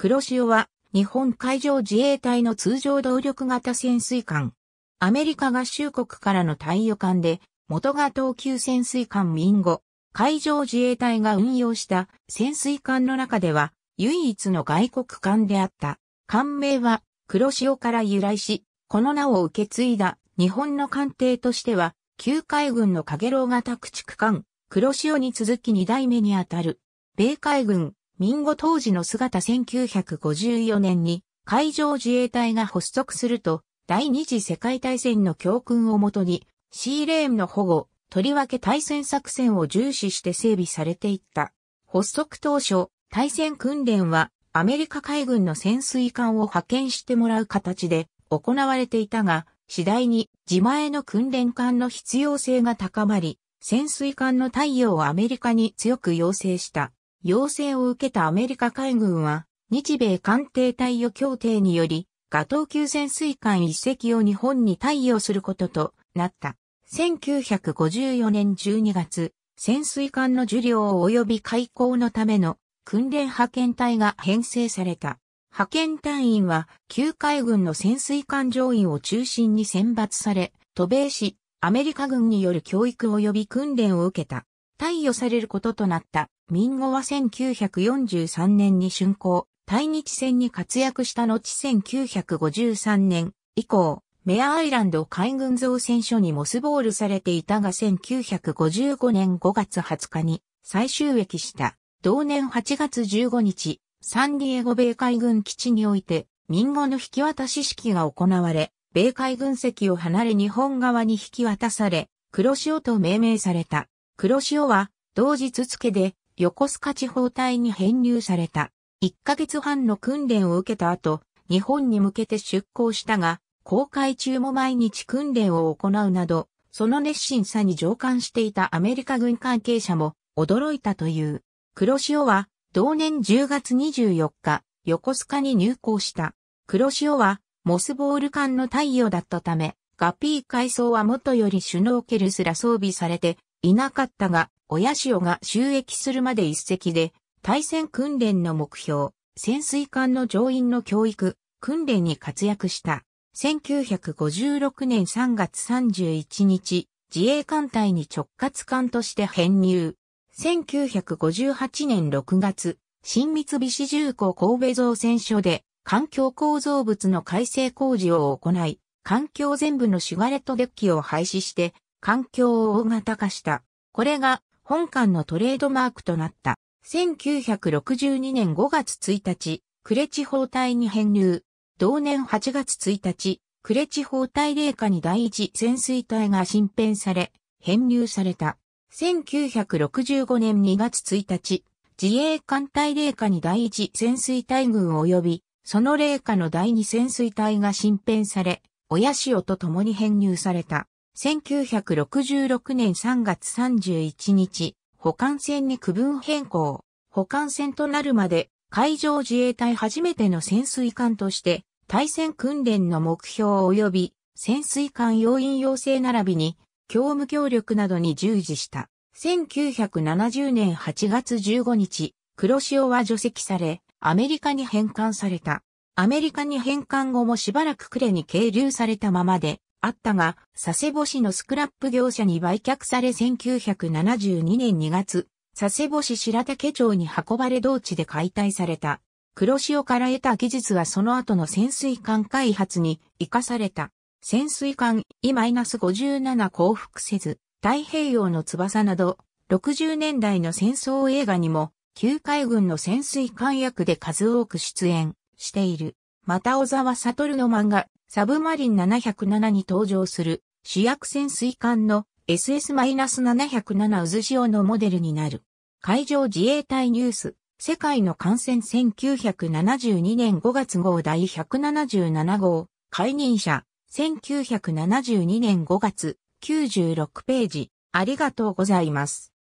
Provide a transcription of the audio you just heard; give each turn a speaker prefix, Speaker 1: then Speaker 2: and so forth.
Speaker 1: 黒潮は日本海上自衛隊の通常動力型潜水艦。アメリカ合衆国からの貸与艦で、元が東急潜水艦民ゴ。海上自衛隊が運用した潜水艦の中では唯一の外国艦であった。艦名は黒潮から由来し、この名を受け継いだ日本の艦艇としては、旧海軍の影楼型駆逐艦、黒潮に続き2代目にあたる。米海軍、民後当時の姿1954年に海上自衛隊が発足すると、第二次世界大戦の教訓をもとに、シーレーンの保護、とりわけ対戦作戦を重視して整備されていった。発足当初、対戦訓練はアメリカ海軍の潜水艦を派遣してもらう形で行われていたが、次第に自前の訓練艦の必要性が高まり、潜水艦の対応をアメリカに強く要請した。要請を受けたアメリカ海軍は、日米艦艇対与協定により、ガトー級潜水艦一隻を日本に対応することとなった。1954年12月、潜水艦の受領及び開港のための訓練派遣隊が編成された。派遣隊員は、旧海軍の潜水艦乗員を中心に選抜され、渡米し、アメリカ軍による教育及び訓練を受けた。対与されることとなった。民語は1943年に竣工、対日戦に活躍した後1953年以降、メアアイランド海軍造船所にモスボールされていたが1955年5月20日に再収益した。同年8月15日、サンディエゴ米海軍基地において、民語の引き渡し式が行われ、米海軍籍を離れ日本側に引き渡され、黒潮と命名された。黒潮は同日付で横須賀地方隊に編入された。1ヶ月半の訓練を受けた後、日本に向けて出港したが、航海中も毎日訓練を行うなど、その熱心さに上官していたアメリカ軍関係者も驚いたという。黒潮は同年10月24日、横須賀に入港した。黒潮はモスボール艦の太陽だったため、ガピー海藻は元よりシュノーケルすら装備されていなかったが、親潮が収益するまで一隻で、対戦訓練の目標、潜水艦の乗員の教育、訓練に活躍した。1956年3月31日、自衛艦隊に直轄艦として編入。1958年6月、新三菱重工神戸造船所で、環境構造物の改正工事を行い、環境全部のシュガレットデッキを廃止して、環境を大型化した。これが本館のトレードマークとなった。1962年5月1日、クレ地方隊に編入。同年8月1日、クレ地方隊霊下に第一潜水隊が新編され、編入された。1965年2月1日、自衛艦隊霊下に第一潜水隊群及び、その霊下の第二潜水隊が新編され、親潮と共に編入された。1966年3月31日、保管船に区分変更。保管船となるまで、海上自衛隊初めての潜水艦として、対戦訓練の目標及び、潜水艦要員要請並びに、業務協力などに従事した。1970年8月15日、黒潮は除籍され、アメリカに返還された。アメリカに返還後もしばらく呉に係留されたままで、あったが、佐世保市のスクラップ業者に売却され1972年2月、佐世保市白竹町に運ばれ同地で解体された。黒潮から得た技術はその後の潜水艦開発に活かされた。潜水艦 E-57 降伏せず、太平洋の翼など、60年代の戦争映画にも、旧海軍の潜水艦役で数多く出演している。また小沢悟の漫画、サブマリン707に登場する主役潜水艦の SS-707 渦潮のモデルになる。海上自衛隊ニュース、世界の感染1972年5月号第177号、解任者、1972年5月、96ページ、ありがとうございます。